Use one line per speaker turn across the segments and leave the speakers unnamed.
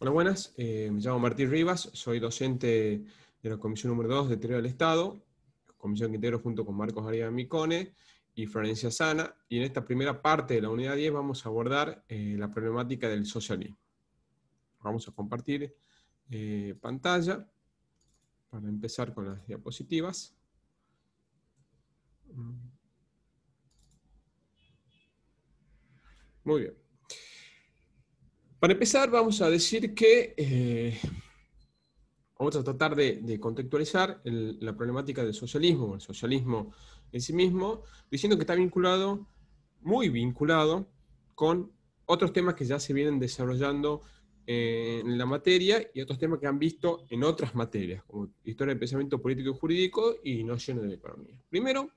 Hola, buenas. Eh, me llamo Martín Rivas, soy docente de la Comisión número 2 de Teoría del Estado, comisión que integro junto con Marcos Arias Micone y Florencia Sana. Y en esta primera parte de la unidad 10 vamos a abordar eh, la problemática del socialismo. Vamos a compartir eh, pantalla para empezar con las diapositivas. Mm. Muy bien. Para empezar, vamos a decir que eh, vamos a tratar de, contextualizar la problemática del socialismo, el socialismo en sí mismo, diciendo que está vinculado, muy vinculado, con otros temas que ya se vienen desarrollando eh, en la materia y otros temas que han visto en otras materias, como historia del pensamiento político y jurídico y lleno de la economía. Primero,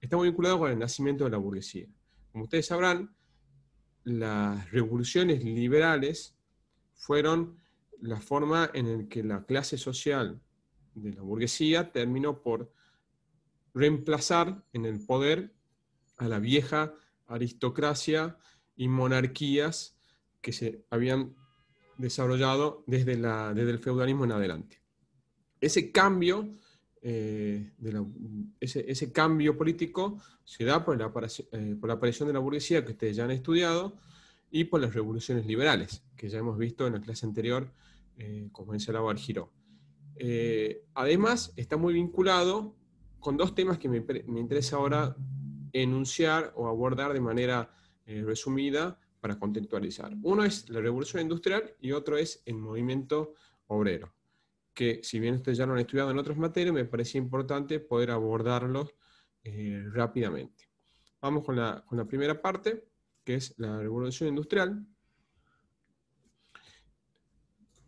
está muy vinculado con el nacimiento de la burguesía. Como ustedes sabrán, las revoluciones liberales fueron la forma en la que la clase social de la burguesía terminó por reemplazar en el poder a la vieja aristocracia y monarquías que se habían desarrollado desde, la, desde el feudalismo en adelante. Ese cambio eh, de ese, cambio político se da eh, por la, aparición de la burguesía que ustedes ya han estudiado y por las revoluciones liberales, que ya hemos visto en la clase anterior, eh, como como mencionaba Argiro. además, está muy vinculado con dos temas que me interesa ahora enunciar o abordar de manera resumida para contextualizar. Uno es la revolución industrial y otro es el movimiento obrero que si bien ustedes ya lo han estudiado en otras materias, me parece importante poder abordarlos eh, rápidamente. Vamos con la, primera parte, que es la revolución industrial.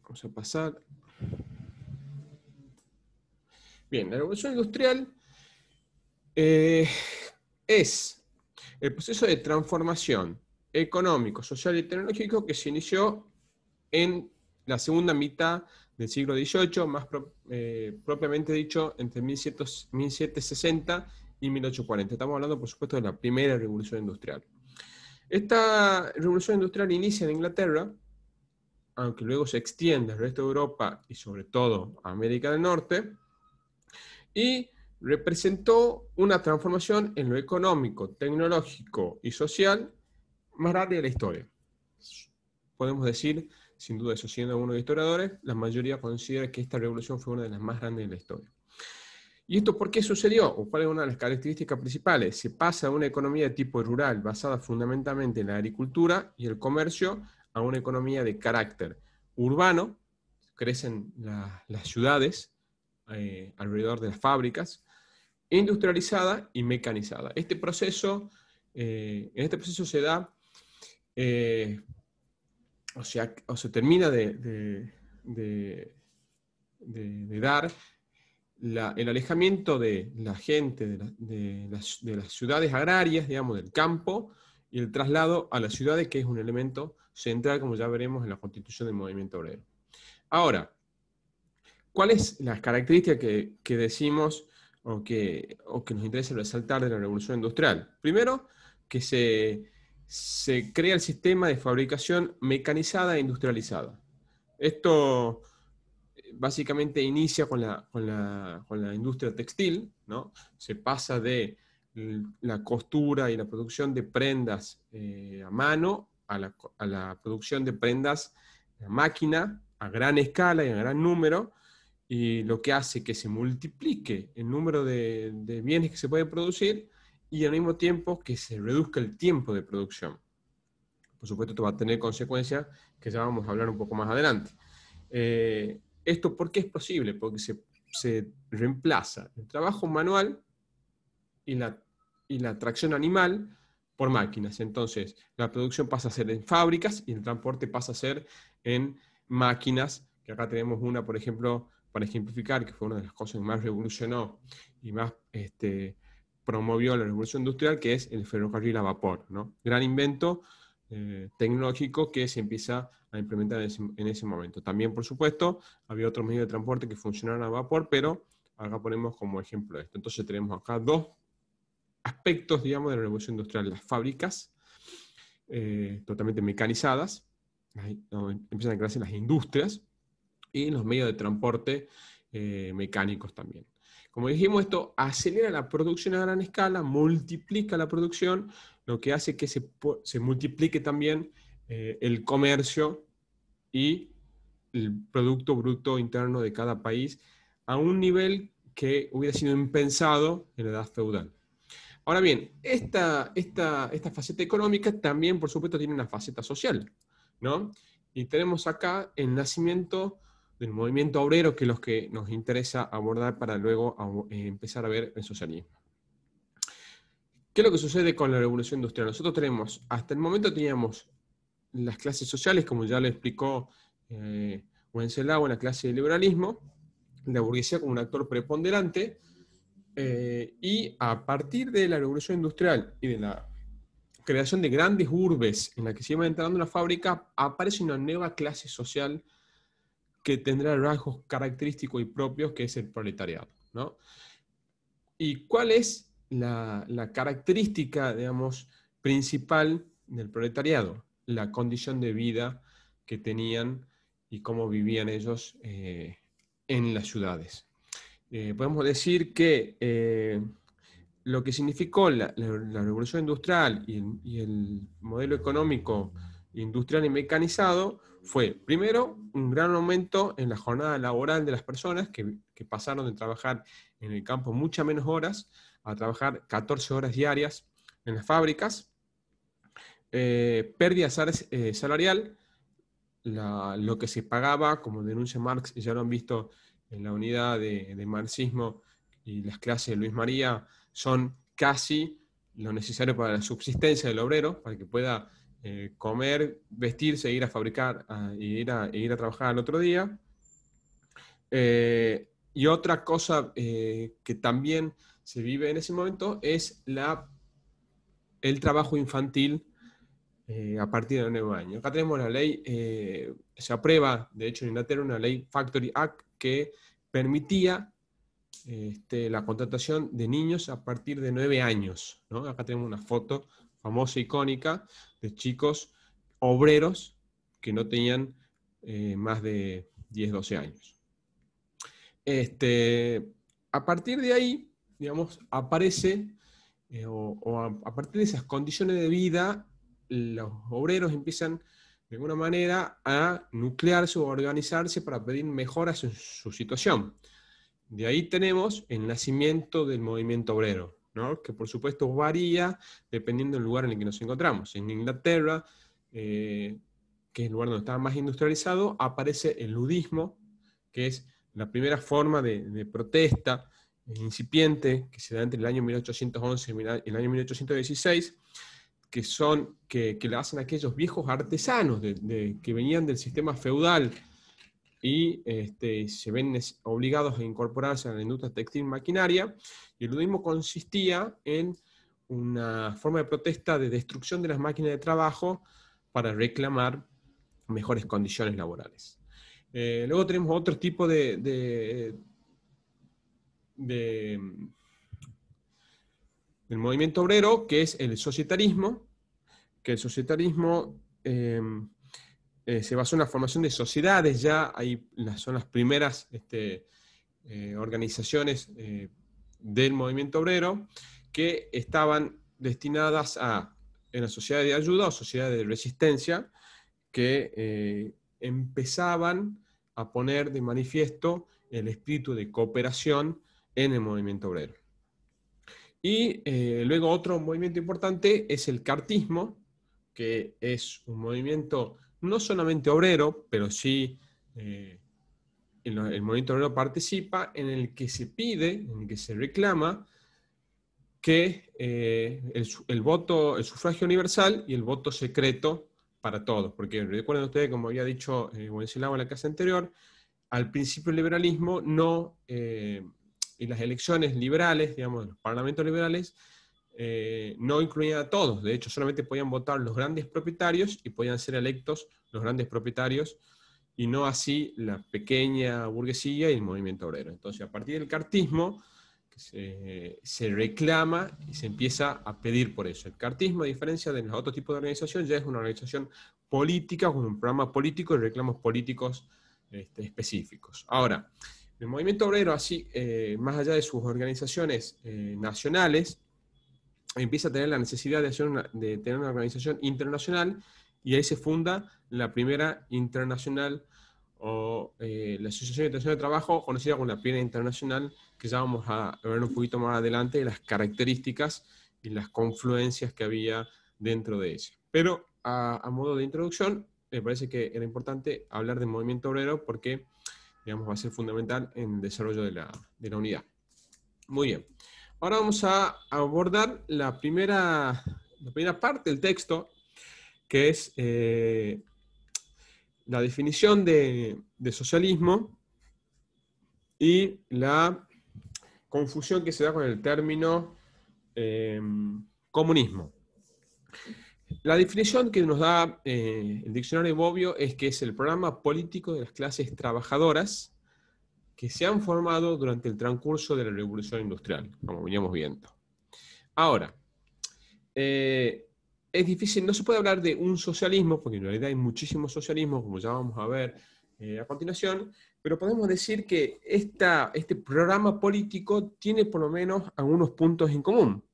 Vamos a pasar. Bien, la revolución industrial eh, es el proceso de transformación económico, social y tecnológico que se inició en la segunda mitad del siglo XVIII, más eh, propiamente dicho entre 1760 y 1840. Estamos hablando, por supuesto, de la primera revolución industrial. Esta revolución industrial inicia en Inglaterra, aunque luego se extiende al resto de Europa y sobre todo a América del Norte, y representó una transformación en lo económico, tecnológico y social más grande de la historia. Podemos decir sin duda eso, siendo uno de historiadores, la mayoría considera que esta revolución fue una de las más grandes de la historia. ¿Y esto por qué sucedió? ¿O cuál es una de las características principales? Se pasa de una economía de tipo rural basada fundamentalmente en la agricultura y el comercio a una economía de carácter urbano, crecen las ciudades eh, alrededor de las fábricas, industrializada y mecanizada. Este proceso, eh, en este proceso se da eh, o, sea, o se termina de, de, dar el alejamiento de la gente de, las, ciudades agrarias, digamos, del campo, y el traslado a las ciudades, que es un elemento central, como ya veremos, en la constitución del movimiento obrero. Ahora, ¿cuáles las características que, decimos o que, o que nos interesa resaltar de la revolución industrial? Primero, que se se crea el sistema de fabricación mecanizada e industrializada. Esto eh, básicamente inicia con la, industria textil, ¿no? Se pasa de la costura y la producción de prendas eh, a mano a la, producción de prendas a máquina a gran escala y a gran número, y lo que hace que se multiplique el número de, de bienes que se pueden producir y al mismo tiempo que se reduzca el tiempo de producción. Por supuesto, esto va a tener consecuencias que ya vamos a hablar un poco más adelante. Eh, ¿Esto por qué es posible? Porque se, reemplaza el trabajo manual y la, y la tracción animal por máquinas. Entonces, la producción pasa a ser en fábricas y el transporte pasa a ser en máquinas, que acá tenemos una, por ejemplo, para ejemplificar, que fue una de las cosas que más revolucionó y más este, promovió la revolución industrial, que es el ferrocarril a vapor, ¿no? Gran invento eh, tecnológico que se empieza a implementar en ese, momento. También, por supuesto, había otros medios de transporte que funcionaron a vapor, pero acá ponemos como ejemplo esto. Entonces tenemos acá dos aspectos, digamos, de la revolución industrial. Las fábricas eh, totalmente mecanizadas, ahí, empiezan a crearse las industrias y los medios de transporte eh, mecánicos también. Como dijimos, esto acelera la producción a gran escala, multiplica la producción, lo que hace que se, multiplique también eh, el comercio y el Producto Bruto Interno de cada país a un nivel que hubiera sido impensado en la edad feudal. Ahora bien, esta, esta, esta faceta económica también, por supuesto, tiene una faceta social, ¿no? Y tenemos acá el nacimiento del movimiento obrero, que es lo que nos interesa abordar para luego eh, empezar a ver el socialismo. ¿Qué es lo que sucede con la revolución industrial? Nosotros tenemos, hasta el momento teníamos las clases sociales, como ya lo explicó eh, Wenceslao en la clase de liberalismo, la burguesía como un actor preponderante, eh, y a partir de la revolución industrial y de la creación de grandes urbes en la que se iba entrando la fábrica, aparece una nueva clase social que tendrá rasgos característicos y propios, que es el proletariado. ¿Y cuál es la, característica, digamos, principal del proletariado? La condición de vida que tenían y cómo vivían ellos eh, en las ciudades. Eh, podemos decir que eh, lo que significó la, revolución industrial y el, modelo económico industrial y mecanizado fue, primero, un gran aumento en la jornada laboral de las personas que, pasaron de trabajar en el campo muchas menos horas a trabajar 14 horas diarias en las fábricas, eh, pérdida eh, salarial, lo que se pagaba, como denuncia Marx, y ya lo han visto en la unidad de marxismo y las clases de Luis María, son casi lo necesario para la subsistencia del obrero, para que pueda eh, comer, vestirse, ir a fabricar e ir a, ir a trabajar al otro día. Eh, y otra cosa eh, que también se vive en ese momento es la, el trabajo infantil a partir de nuevo año Acá tenemos la ley, se aprueba, de hecho en Inglaterra, una ley Factory Act que permitía este, la contratación de niños a partir de nueve años. Acá tenemos una foto famosa, icónica, de chicos obreros que no tenían eh, más de 10, 12 años. Este, a partir de ahí, digamos, aparece, eh, o, a, a, partir de esas condiciones de vida, los obreros empiezan de alguna manera a nuclearse o a organizarse para pedir mejoras en su situación. De ahí tenemos el nacimiento del movimiento obrero, que por supuesto varía dependiendo del lugar en el que nos encontramos. En Inglaterra, eh, que es el lugar donde está más industrializado, aparece el ludismo, que es la primera forma de, protesta incipiente que se da entre el año 1811 y el año 1816, que, son, que, la hacen aquellos viejos artesanos que venían del sistema feudal y este, se ven obligados a incorporarse a la industria textil maquinaria. Y el ludismo consistía en una forma de protesta de destrucción de las máquinas de trabajo para reclamar mejores condiciones laborales. Eh, luego tenemos otro tipo de, mm, del movimiento obrero, que es el societarismo, que el societarismo em, eh, se basó en la formación de sociedades, ya hay, son las primeras este, eh, organizaciones eh, del movimiento obrero que estaban destinadas a la sociedad de ayuda o sociedad de resistencia que empezaban a poner de manifiesto el espíritu de cooperación en el movimiento obrero. Y luego otro movimiento importante es el cartismo, que es un movimiento no solamente obrero, pero sí eh, el, movimiento obrero participa, en el que se pide, en el que se reclama que eh, el, voto, el sufragio universal y el voto secreto para todos. Porque recuerden ustedes, como había dicho eh, en la casa anterior, al principio el liberalismo no, eh, y las elecciones liberales, digamos, los parlamentos liberales, eh, no incluía a todos, de hecho solamente podían votar los grandes propietarios y podían ser electos los grandes propietarios y no así la pequeña burguesía y el movimiento obrero. Entonces, a partir del cartismo se, reclama y se empieza a pedir por eso. El cartismo, a diferencia de los otros tipos de organización, ya es una organización política con un programa político y reclamos políticos este, específicos. Ahora, el movimiento obrero, así, eh, más allá de sus organizaciones eh, nacionales, empieza a tener la necesidad de, hacer de tener una organización internacional y ahí se funda la primera internacional o eh, la Asociación Internacional de Trabajo, conocida como la primera Internacional, que ya vamos a ver un poquito más adelante las características y las confluencias que había dentro de ella. Pero a, modo de introducción, me parece que era importante hablar del movimiento obrero porque digamos, va a ser fundamental en el desarrollo de la unidad. Muy bien. Ahora vamos a abordar la primera, la primera parte del texto, que es eh, la definición de, socialismo y la confusión que se da con el término eh, comunismo. La definición que nos da eh, el diccionario Bobbio es que es el programa político de las clases trabajadoras que se han formado durante el transcurso de la revolución industrial, como veníamos viendo. Ahora, eh, es difícil, no se puede hablar de un socialismo, porque en realidad hay muchísimos socialismos, como ya vamos a ver eh, a continuación, pero podemos decir que este programa político tiene por lo menos algunos puntos en común.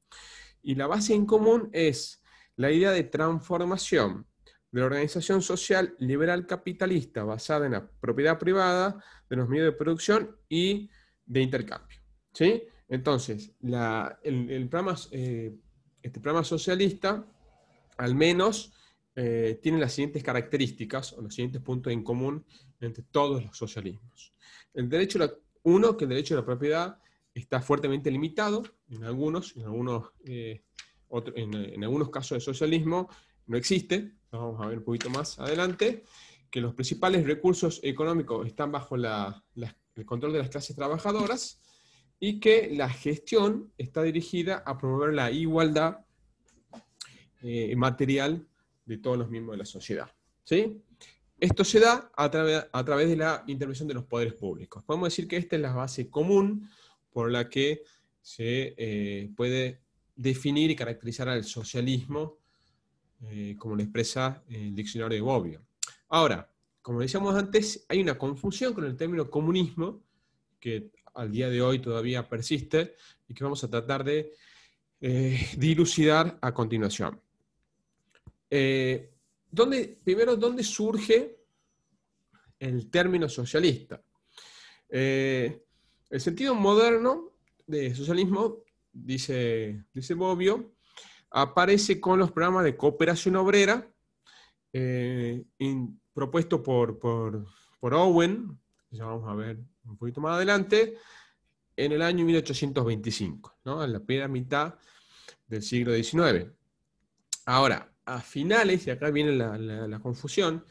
Y la base en común es la idea de transformación de la organización social liberal capitalista basada en la propiedad privada de los medios de producción y de intercambio. ¿sí? Entonces, el, programa, eh, este programa socialista, al menos, eh, tiene las siguientes características o los siguientes puntos en común entre todos los socialismos. El derecho, uno, que el derecho a la propiedad está fuertemente limitado en algunos, en algunos, eh, en algunos casos de socialismo no existe, vamos a ver un poquito más adelante, que los principales recursos económicos están bajo el control de las clases trabajadoras y que la gestión está dirigida a promover la igualdad eh, material de todos los miembros de la sociedad. ¿sí? Esto se da a, a través de la intervención de los poderes públicos. Podemos decir que esta es la base común por la que se eh, puede definir y caracterizar al socialismo eh, como lo expresa el diccionario de Bobbio. Ahora, como decíamos antes, hay una confusión con el término comunismo, que al día de hoy todavía persiste y que vamos a tratar de eh, dilucidar a continuación. Eh, primero, ¿dónde surge el término socialista? el sentido moderno de socialismo, dice, dice Bobbio, aparece con los programas de cooperación obrera eh, propuesto por, por, por, Owen, ya vamos a ver un poquito más adelante, en el año 1825, ¿no? en la primera mitad del siglo XIX. Ahora, a finales, y acá viene la, confusión,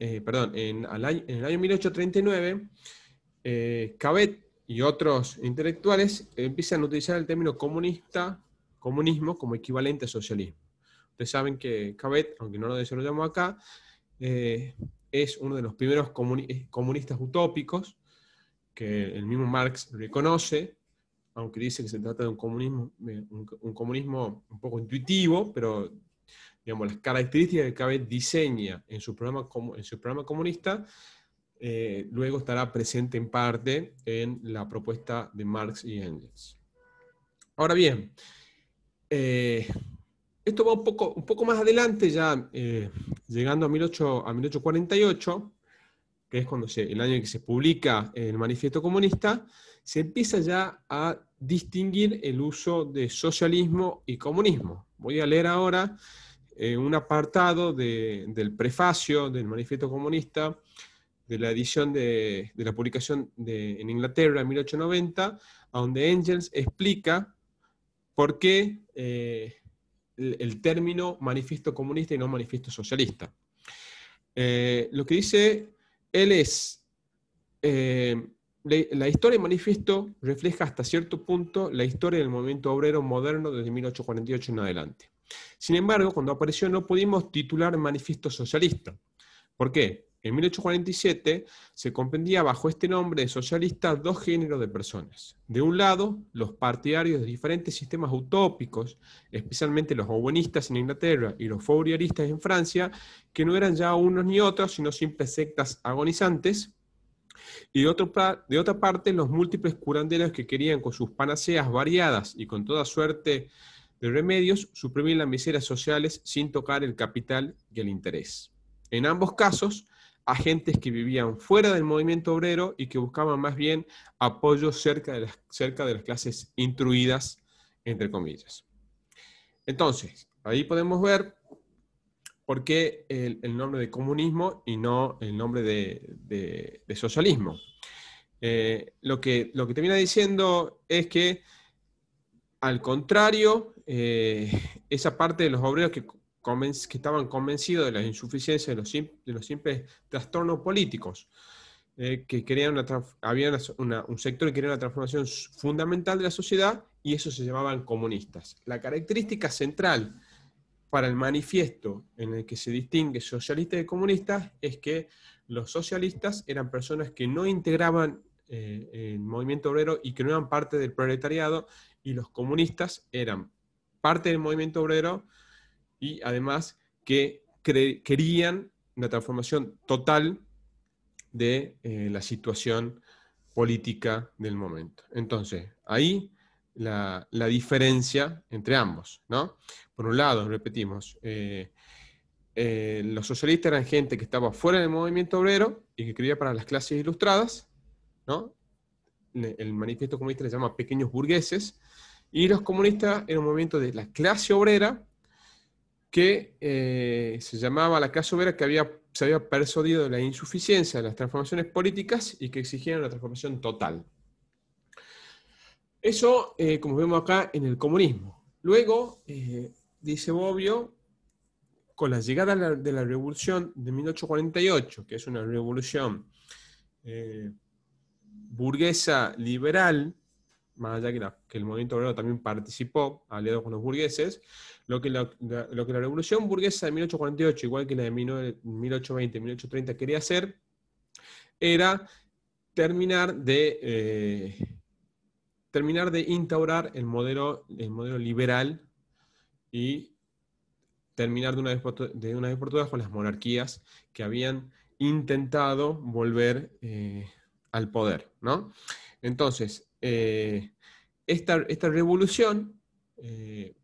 eh, perdón, en, el año 1839, eh, Cabet y otros intelectuales empiezan a utilizar el término comunista comunismo como equivalente al socialismo. Ustedes saben que Cabet, aunque no lo desarrollamos acá, eh, es uno de los primeros eh, comunistas utópicos, que el mismo Marx reconoce, aunque dice que se trata de un comunismo, eh, un, comunismo un poco intuitivo, pero digamos, las características que Cabet diseña en su programa, en su programa comunista, luego estará presente en parte en la propuesta de Marx y Engels. Ahora bien, eh, esto va un poco, un poco más adelante, ya eh, llegando a, 18, a 1848, que es cuando el año en que se publica el Manifiesto Comunista, se empieza ya a distinguir el uso de socialismo y comunismo. Voy a leer ahora eh, un apartado del prefacio del Manifiesto Comunista de la edición de, la publicación de, en Inglaterra en 1890, donde Engels explica ¿Por qué eh, el, término manifiesto comunista y no manifiesto socialista? Eh, lo que dice él es, eh, la, historia del manifiesto refleja hasta cierto punto la historia del movimiento obrero moderno desde 1848 en adelante. Sin embargo, cuando apareció no pudimos titular manifiesto socialista. ¿Por qué? En 1847 se comprendía bajo este nombre de socialista dos géneros de personas. De un lado, los partidarios de diferentes sistemas utópicos, especialmente los owenistas en Inglaterra y los fourieristas en Francia, que no eran ya unos ni otros, sino simples sectas agonizantes. Y de, de otra parte, los múltiples curanderos que querían con sus panaceas variadas y con toda suerte de remedios suprimir las miserias sociales sin tocar el capital y el interés. En ambos casos, agentes que vivían fuera del movimiento obrero y que buscaban más bien apoyo cerca de las, cerca de las clases intruidas, entre comillas. Entonces, ahí podemos ver por qué el, nombre de comunismo y no el nombre de, socialismo. Eh, lo, que, lo que termina diciendo es que, al contrario, eh, esa parte de los obreros que que estaban convencidos de la insuficiencia de los, simples trastornos políticos, eh, que querían había un sector que quería una transformación fundamental de la sociedad y eso se llamaban comunistas. La característica central para el manifiesto en el que se distingue socialista y comunista es que los socialistas eran personas que no integraban eh, el movimiento obrero y que no eran parte del proletariado y los comunistas eran parte del movimiento obrero, y además que querían una transformación total de eh, la situación política del momento. Entonces, ahí la, diferencia entre ambos, Por un lado, repetimos, eh, eh, los socialistas eran gente que estaba fuera del movimiento obrero y que escribía para las clases ilustradas, El manifiesto comunista se llama pequeños burgueses, y los comunistas eran un movimiento de la clase obrera que eh, se llamaba la caso Vera que había, se había persuadido de la insuficiencia de las transformaciones políticas y que exigían una transformación total. Eso, eh, como vemos acá, en el comunismo. Luego, eh, dice Bobbio, con la llegada de la, revolución de 1848, que es una revolución burguesa liberal, más allá que, que el movimiento obrero también participó, aliado con los burgueses, lo que la, lo que la revolución burguesa de 1848, igual que la de 1820, 1830, quería hacer, era terminar de, eh, terminar de instaurar el modelo, el modelo liberal y terminar de una, vez por, todas con las monarquías que habían intentado volver eh, al poder. ¿no? Entonces, eh, esta, revolución eh,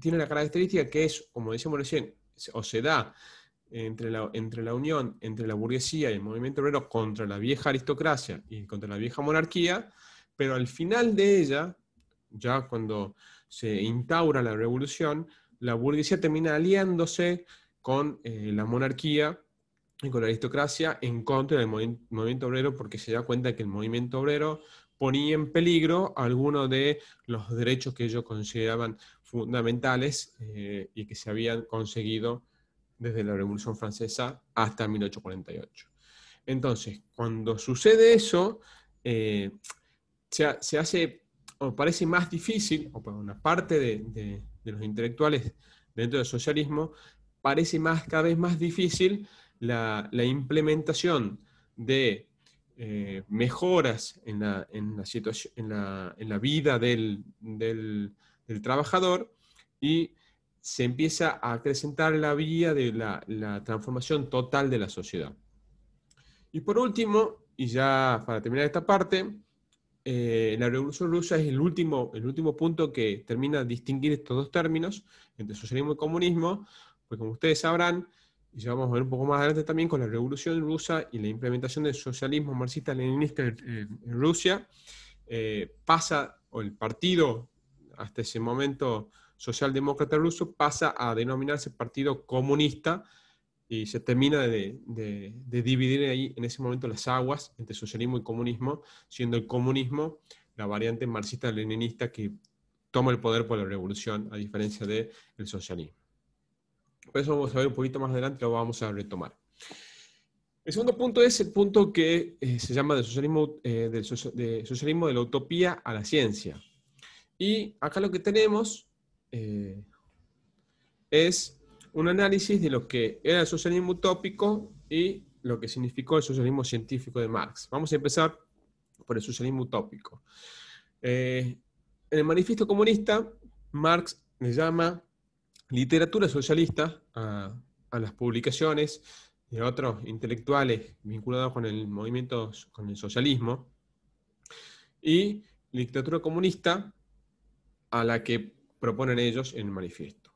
tiene la característica que es, como decíamos recién, o se da entre la, entre la unión entre la burguesía y el movimiento obrero contra la vieja aristocracia y contra la vieja monarquía, pero al final de ella, ya cuando se instaura la revolución, la burguesía termina aliándose con eh, la monarquía y con la aristocracia en contra del movimiento obrero porque se da cuenta que el movimiento obrero ponía en peligro algunos de los derechos que ellos consideraban fundamentales eh, y que se habían conseguido desde la Revolución Francesa hasta 1848. Entonces, cuando sucede eso, eh, se, hace, o parece más difícil, o para una parte de, los intelectuales dentro del socialismo, parece más, cada vez más difícil la implementación de eh, mejoras en la, en la, vida del, trabajador y se empieza a acrecentar la vía de la, transformación total de la sociedad. Y por último, y ya para terminar esta parte, eh, la Revolución Rusa es el último, el último punto que termina de distinguir estos dos términos, entre socialismo y comunismo, porque como ustedes sabrán, y ya vamos a ver un poco más adelante también con la Revolución Rusa y la implementación del socialismo marxista-leninista en Rusia, eh, pasa, o el partido hasta ese momento socialdemócrata ruso pasa a denominarse Partido Comunista y se termina de, dividir ahí en ese momento las aguas entre socialismo y comunismo, siendo el comunismo la variante marxista-leninista que toma el poder por la revolución, a diferencia del el socialismo. Por pues eso vamos a ver un poquito más adelante, lo vamos a retomar. El segundo punto es el punto que eh, se llama del socialismo, eh, del de socialismo de la utopía a la ciencia. Y acá lo que tenemos eh, es un análisis de lo que era el socialismo utópico y lo que significó el socialismo científico de Marx. Vamos a empezar por el socialismo utópico. en el manifiesto comunista, Marx le llama literatura socialista a, las publicaciones de otros intelectuales vinculados con el movimiento, con el socialismo, y literatura comunista a la que proponen ellos en el manifiesto.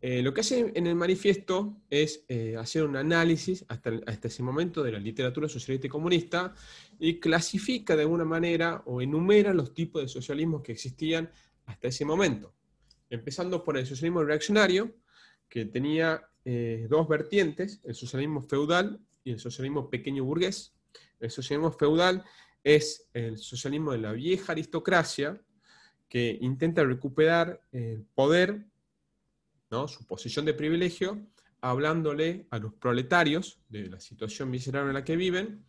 Eh, lo que hace en el manifiesto es eh, hacer un análisis hasta, hasta, ese momento de la literatura socialista y comunista y clasifica de alguna manera o enumera los tipos de socialismos que existían hasta ese momento empezando por el socialismo reaccionario, que tenía eh, dos vertientes, el socialismo feudal y el socialismo pequeño burgués. El socialismo feudal es el socialismo de la vieja aristocracia que intenta recuperar el poder, ¿no? su posición de privilegio, hablándole a los proletarios de la situación miserable en la que viven,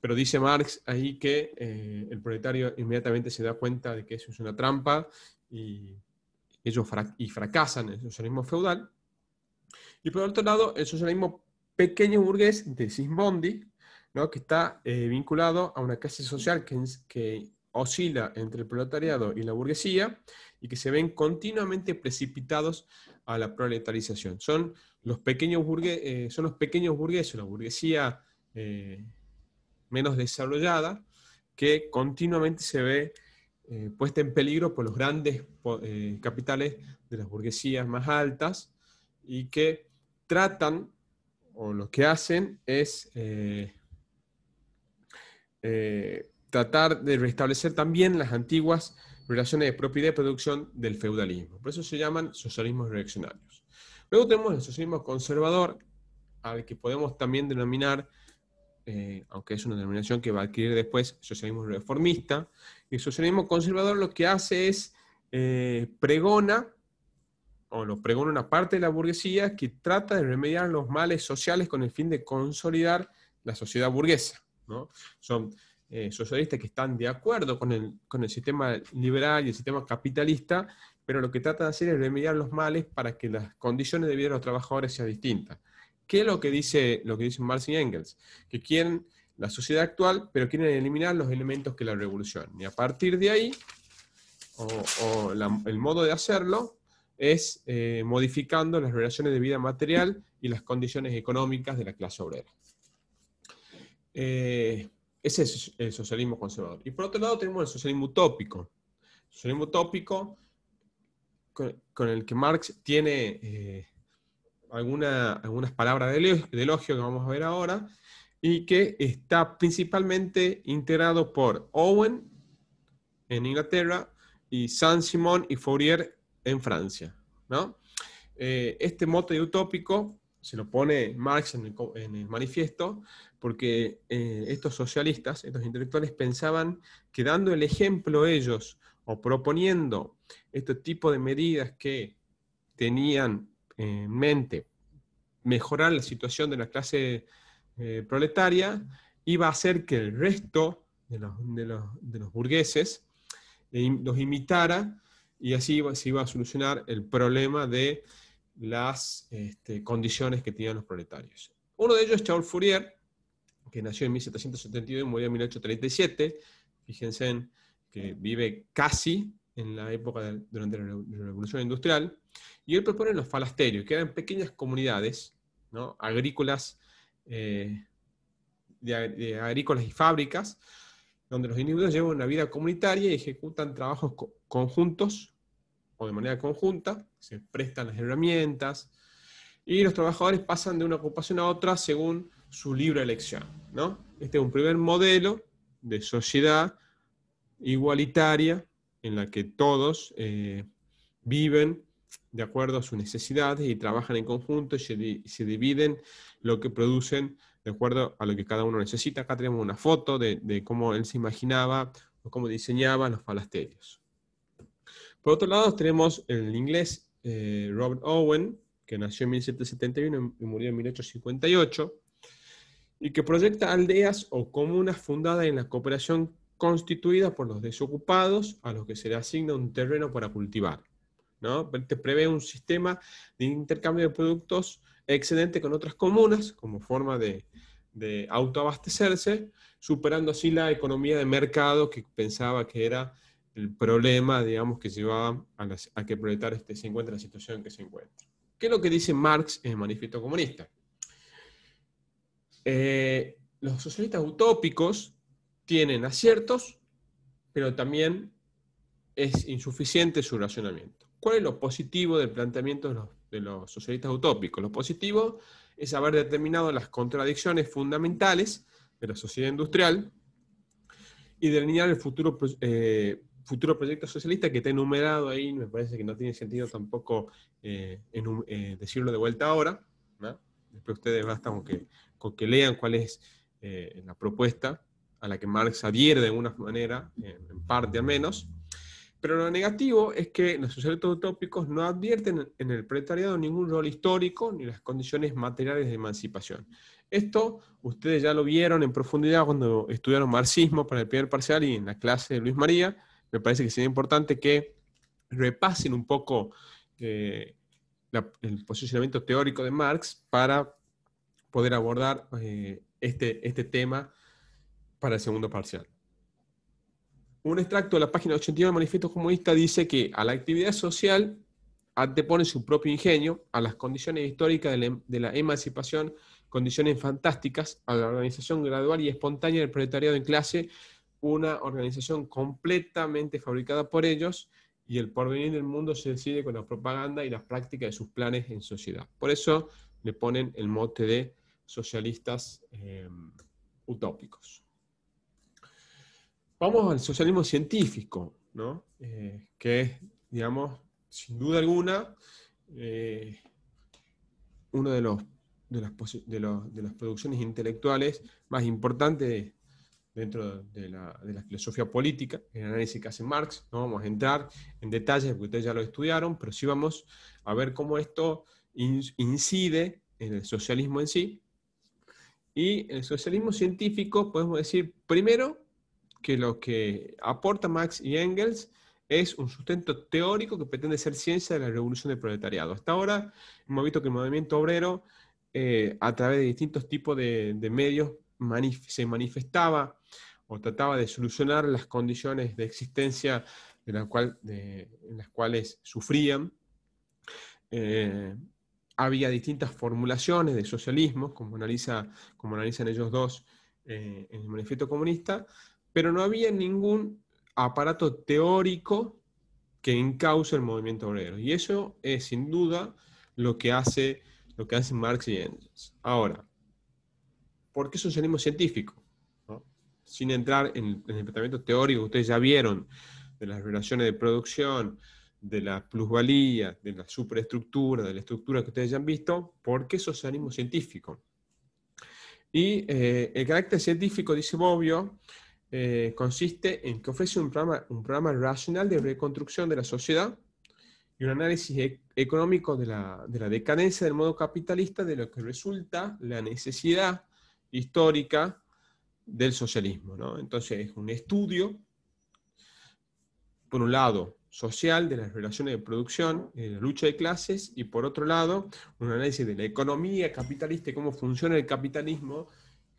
pero dice Marx ahí que eh, el proletario inmediatamente se da cuenta de que eso es una trampa y ellos y fracasan el socialismo feudal. Y por otro lado, el socialismo pequeño burgués de Sismondi, ¿no? que está eh, vinculado a una clase social que, oscila entre el proletariado y la burguesía y que se ven continuamente precipitados a la proletarización. Son los pequeños, eh, son los pequeños burgueses, la burguesía eh, menos desarrollada, que continuamente se ve eh, puesta en peligro por los grandes eh, capitales de las burguesías más altas y que tratan o lo que hacen es eh, tratar de restablecer también las antiguas relaciones de propiedad y producción del feudalismo. Por eso se llaman socialismos reaccionarios. Luego tenemos el socialismo conservador, al que podemos también denominar eh, aunque es una denominación que va a adquirir después socialismo reformista, y el socialismo conservador lo que hace es eh, pregona, o lo pregona una parte de la burguesía que trata de remediar los males sociales con el fin de consolidar la sociedad burguesa. Son eh, socialistas que están de acuerdo con el, con el sistema liberal y el sistema capitalista, pero lo que trata de hacer es remediar los males para que las condiciones de vida de los trabajadores sean distintas. ¿Qué es lo que dice, lo que dicen Marx y Engels? Que quieren la sociedad actual, pero quieren eliminar los elementos que la revolución. Y a partir de ahí, o, el modo de hacerlo, es eh, modificando las relaciones de vida material y las condiciones económicas de la clase obrera. Eh, ese es el socialismo conservador. Y por otro lado tenemos el socialismo utópico. El socialismo utópico con, el que Marx tiene eh, alguna, algunas palabras de elogio, que vamos a ver ahora, y que está principalmente integrado por Owen en Inglaterra y saint Simon y Fourier en Francia. ¿no? Eh, este mote utópico se lo pone Marx en el, manifiesto porque eh, estos socialistas, estos intelectuales pensaban que dando el ejemplo ellos o proponiendo este tipo de medidas que tenían en mente mejorar la situación de la clase eh, proletaria, iba a hacer que el resto de los, burgueses eh, los imitara y así se iba a solucionar el problema de las este, condiciones que tenían los proletarios. Uno de ellos es Charles Fourier, que nació en 1772 y murió en 1837. Fíjense que vive casi en la época durante la Revolución Industrial. Y él propone los falasterios, que eran pequeñas comunidades agrícolas, eh, agrícolas y fábricas, donde los individuos llevan una vida comunitaria y ejecutan trabajos conjuntos o de manera conjunta, se prestan las herramientas, y los trabajadores pasan de una ocupación a otra según su libre elección. Este es un primer modelo de sociedad igualitaria en la que todos eh, viven de acuerdo a sus necesidades y trabajan en conjunto y se, dividen lo que producen de acuerdo a lo que cada uno necesita. Acá tenemos una foto de, cómo él se imaginaba o cómo diseñaba los palasterios. Por otro lado, tenemos el inglés eh, Robert Owen, que nació en 1771 y murió en 1858, y que proyecta aldeas o comunas fundadas en la cooperación constituida por los desocupados a los que se le asigna un terreno para cultivar. Te prevé un sistema de intercambio de productos excedente con otras comunas como forma de, autoabastecerse, superando así la economía de mercado que pensaba que era el problema, digamos, que llevaba a, que proyectar este, se encuentre la situación en que se encuentra. ¿Qué es lo que dice Marx en el Manifiesto Comunista? Eh, los socialistas utópicos tienen aciertos, pero también es insuficiente su racionamiento. ¿Cuál es lo positivo del planteamiento de los, socialistas utópicos? Lo positivo es haber determinado las contradicciones fundamentales de la sociedad industrial y delinear el futuro, eh, futuro proyecto socialista que está enumerado ahí. Me parece que no tiene sentido tampoco eh, eh, decirlo de vuelta ahora. Después ustedes bastan con que, lean cuál es la propuesta a la que Marx adhiere de alguna manera, en parte al menos. Pero lo negativo es que los sujetos utópicos no advierten en el proletariado ningún rol histórico ni las condiciones materiales de emancipación. Esto ustedes ya lo vieron en profundidad cuando estudiaron marxismo para el primer parcial y en la clase de Luis María. Me parece que sería importante que repasen un poco eh, el posicionamiento teórico de Marx para poder abordar eh, este, este tema para el segundo parcial un extracto de la página 81 del Manifiesto Comunista dice que a la actividad social antepone su propio ingenio a las condiciones históricas em, de la, emancipación, condiciones fantásticas, a la organización gradual y espontánea del proletariado en clase, una organización completamente fabricada por ellos y el porvenir del mundo se decide con la propaganda y las prácticas de sus planes en sociedad. Por eso le ponen el mote de socialistas eh, utópicos vamos al socialismo científico, eh, que es, digamos, sin duda alguna, eh, una de, los, de, las producciones intelectuales más importantes dentro de la, filosofía política, el análisis que hace Marx. No vamos a entrar en detalles porque ustedes ya lo estudiaron, pero sí vamos a ver cómo esto incide en el socialismo en sí. Y el socialismo científico, podemos decir, primero, que lo que aporta Marx y Engels es un sustento teórico que pretende ser ciencia de la revolución del proletariado. Hasta ahora hemos visto que el movimiento obrero, eh, a través de distintos tipos de, medios, se manifestaba o trataba de solucionar las condiciones de existencia en las cuales sufrían. Eh, había distintas formulaciones de socialismo, como, analiza, como analizan ellos dos eh, en el manifiesto comunista, pero no había ningún aparato teórico que encauce el movimiento obrero. Y eso es sin duda lo que hace, lo que hace Marx y Engels. Ahora, ¿por qué socialismo científico? Sin entrar en, el tratamiento teórico que ustedes ya vieron de las relaciones de producción, de la plusvalía, de la superestructura, de la estructura que ustedes ya han visto, ¿por qué socialismo científico? Y eh, el carácter científico, dice Bobbio, eh, consiste en que ofrece un programa, un programa racional de reconstrucción de la sociedad y un análisis e-, económico de la, decadencia del modo capitalista de lo que resulta la necesidad histórica del socialismo. Entonces es un estudio, por un lado, social de las relaciones de producción, de eh, la lucha de clases, y por otro lado, un análisis de la economía capitalista y cómo funciona el capitalismo,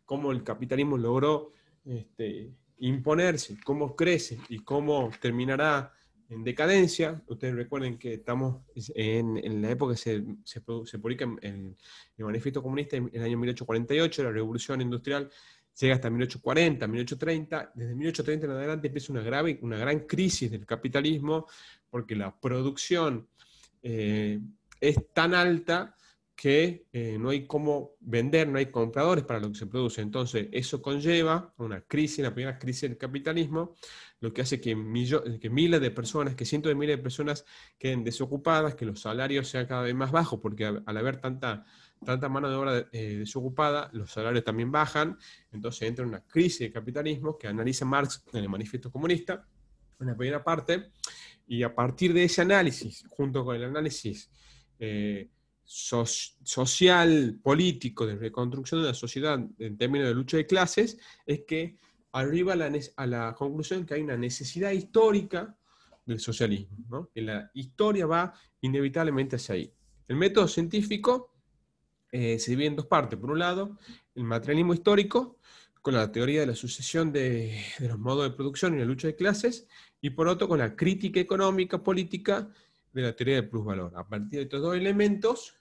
cómo el capitalismo logró este, imponerse, cómo crece y cómo terminará en decadencia. Ustedes recuerden que estamos en, la época que se, publica el, Manifiesto Comunista en el año 1848, la Revolución Industrial llega hasta 1840, 1830. Desde 1830 en adelante empieza una, grave, una gran crisis del capitalismo porque la producción eh, es tan alta que eh, no hay cómo vender, no hay compradores para lo que se produce. Entonces, eso conlleva una crisis, la primera crisis del capitalismo, lo que hace que, miles de personas, que cientos de miles de personas queden desocupadas, que los salarios sean cada vez más bajos, porque al, haber tanta, tanta mano de obra eh, desocupada, los salarios también bajan, entonces entra una crisis del capitalismo que analiza Marx en el Manifiesto Comunista, en la primera parte, y a partir de ese análisis, junto con el análisis... Eh, social, político, de reconstrucción de la sociedad en términos de lucha de clases, es que arriba a la, conclusión que hay una necesidad histórica del socialismo, que la historia va inevitablemente hacia ahí. El método científico eh, se divide en dos partes. Por un lado, el materialismo histórico, con la teoría de la sucesión de, de los modos de producción y la lucha de clases, y por otro, con la crítica económica, política de la teoría del plusvalor. A partir de estos dos elementos,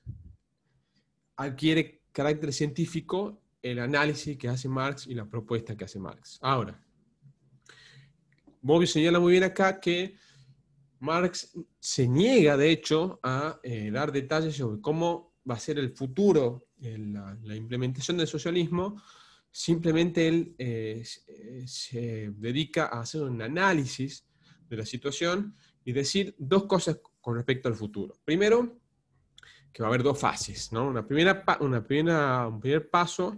adquiere carácter científico el análisis que hace Marx y la propuesta que hace Marx. Ahora, Bobby señala muy bien acá que Marx se niega, de hecho, a eh, dar detalles sobre cómo va a ser el futuro, la, implementación del socialismo. Simplemente él eh, eh, se dedica a hacer un análisis de la situación y decir dos cosas con respecto al futuro. Primero, que va a haber dos fases, ¿no? Una primera, una primera, un primer paso,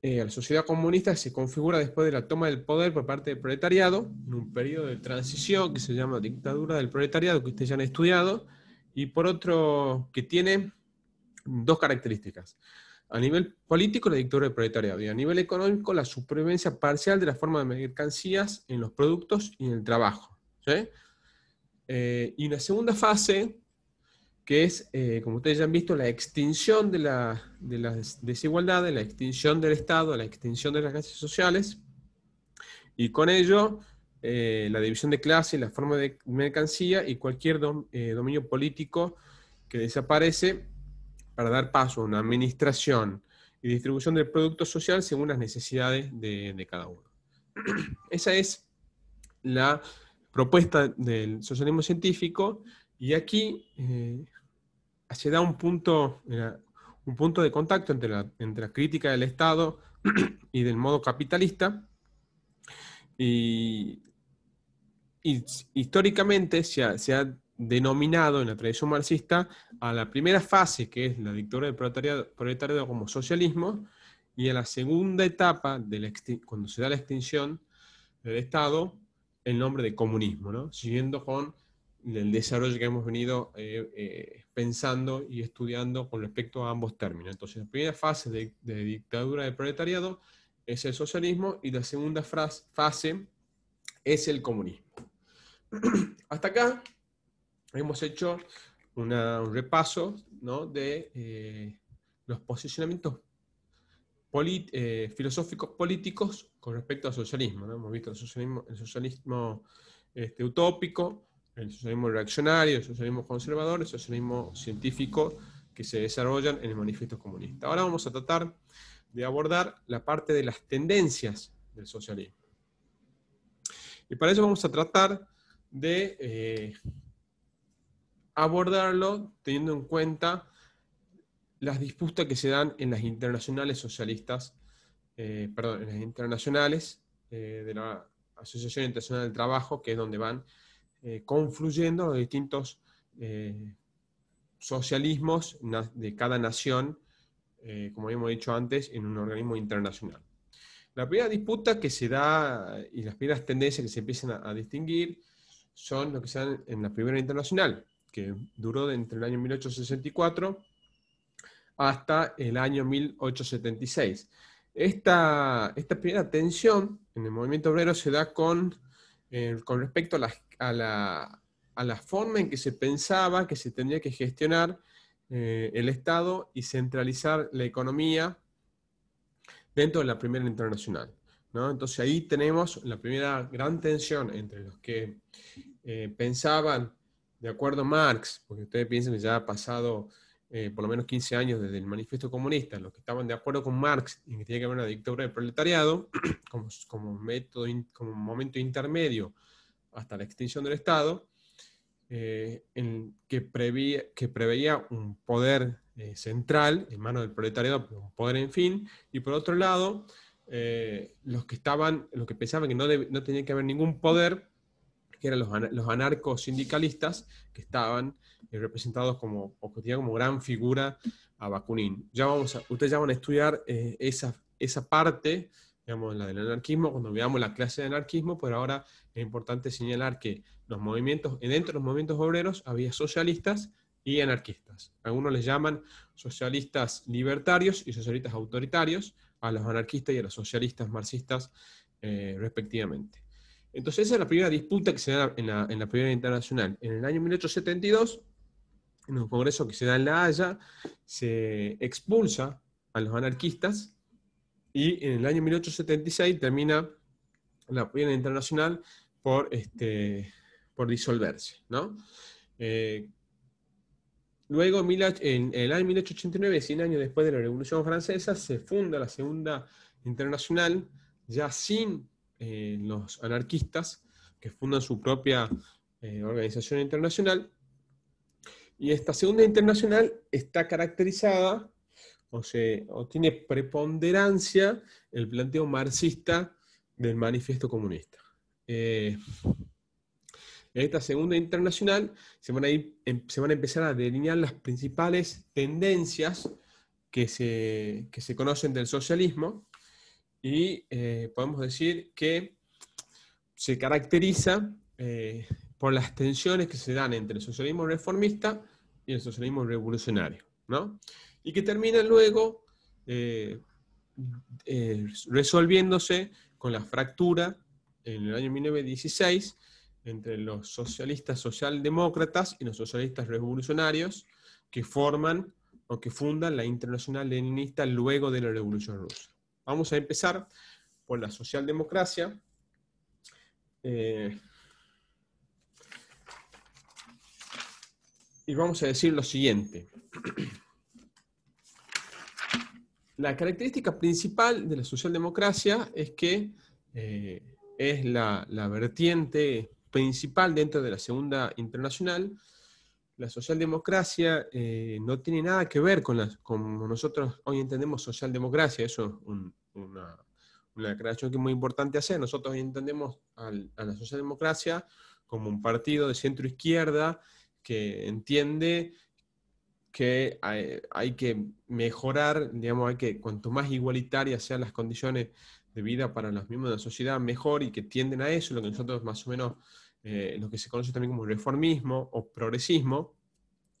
eh, la sociedad comunista se configura después de la toma del poder por parte del proletariado, en un periodo de transición que se llama dictadura del proletariado, que ustedes ya han estudiado, y por otro, que tiene dos características. A nivel político, la dictadura del proletariado, y a nivel económico, la supervivencia parcial de la forma de mercancías en los productos y en el trabajo. ¿sí? Eh, y una segunda fase, que es, eh, como ustedes ya han visto, la extinción de, la, de las desigualdades, la extinción del Estado, la extinción de las clases sociales, y con ello eh, la división de clases, la forma de mercancía y cualquier dominio político que desaparece para dar paso a una administración y distribución del producto social según las necesidades de, de cada uno. Esa es la propuesta del socialismo científico y aquí eh, se da un punto, un punto de contacto entre la, entre crítica del Estado y del modo capitalista. Y, históricamente se ha, denominado en la tradición marxista a la primera fase, que es la dictadura del proletariado, como socialismo, y a la segunda etapa, cuando se da la extinción del Estado, el nombre de comunismo, ¿no? siguiendo con el desarrollo que hemos venido eh, eh, pensando y estudiando con respecto a ambos términos. Entonces, la primera fase de, dictadura del proletariado es el socialismo y la segunda fase es el comunismo. Hasta acá hemos hecho un repaso de eh, los posicionamientos eh, filosóficos políticos con respecto al socialismo. Hemos visto el socialismo, este, utópico, el socialismo reaccionario, el socialismo conservador, el socialismo científico que se desarrollan en el manifiesto comunista. Ahora vamos a tratar de abordar la parte de las tendencias del socialismo. Y para eso vamos a tratar de eh, abordarlo teniendo en cuenta las disputas que se dan en las internacionales socialistas, eh, perdón, en las internacionales eh, de la Asociación Internacional del Trabajo, que es donde van eh, confluyendo los distintos socialismos de cada nación, como habíamos dicho antes, en un organismo internacional. La primera disputa que se da y las primeras tendencias que se empiezan a, distinguir son lo que se dan en la Primera Internacional, que duró entre el año 1864 hasta el año 1876. Esta, esta primera tensión en el movimiento obrero se da con, eh, con respecto a la, a, la, forma en que se pensaba que se tendría que gestionar eh, el Estado y centralizar la economía dentro de la primera internacional. Entonces ahí tenemos la primera gran tensión entre los que eh, pensaban, de acuerdo a Marx, porque ustedes piensan que ya ha pasado eh, por lo menos 15 años desde el manifiesto comunista, los que estaban de acuerdo con Marx en que tenía que haber una dictadura del proletariado, como, como, método, como momento intermedio hasta la extinción del Estado, eh, que, que preveía un poder eh, central en manos del proletariado, un poder en fin, y por otro lado, los que estaban, los que pensaban que no, no tenía que haber ningún poder, que eran los, los anarcos sindicalistas, que estaban eh, representados como, o que tenían como gran figura a Bakunin. Ya vamos ustedes ya van a estudiar eh, esa, parte, digamos, la del anarquismo, cuando veamos la clase de anarquismo, pero ahora es importante señalar que los movimientos, dentro de los movimientos obreros había socialistas y anarquistas. Algunos les llaman socialistas libertarios y socialistas autoritarios, a los anarquistas y a los socialistas marxistas eh, respectivamente. Entonces esa es la primera disputa que se da en la, en Primera Internacional. En el año 1872, en un congreso que se da en La Haya, se expulsa a los anarquistas y en el año 1876 termina la Primera Internacional por, este, por disolverse. ¿no? Eh, luego, en el año 1889, 100 años después de la Revolución Francesa, se funda la Segunda Internacional, ya sin eh, los anarquistas que fundan su propia eh, organización internacional. Y esta segunda internacional está caracterizada o, se, tiene preponderancia el planteo marxista del manifiesto comunista. Eh, en esta segunda internacional em, se van, a empezar a delinear las principales tendencias que que se conocen del socialismo, y eh, podemos decir que se caracteriza eh, por las tensiones que se dan entre el socialismo reformista y el socialismo revolucionario, ¿no? Y que termina luego eh, resolviéndose con la fractura en el año 1916 entre los socialistas socialdemócratas y los socialistas revolucionarios que forman o que fundan la Internacional Leninista luego de la Revolución Rusa. Vamos a empezar por la socialdemocracia. Eh, y vamos a decir lo siguiente. La característica principal de la socialdemocracia es que eh, es la, vertiente principal dentro de la Segunda Internacional la socialdemocracia eh, no tiene nada que ver con, las, como nosotros hoy entendemos socialdemocracia, eso es una, una, que es muy importante hacer. Nosotros hoy entendemos a la socialdemocracia como un partido de centro izquierda que entiende que hay, que mejorar, digamos, hay que cuanto más igualitarias sean las condiciones de vida para los mismos de la sociedad, mejor y que tienden a eso, lo que nosotros más o menos eh, lo que se conoce también como reformismo o progresismo,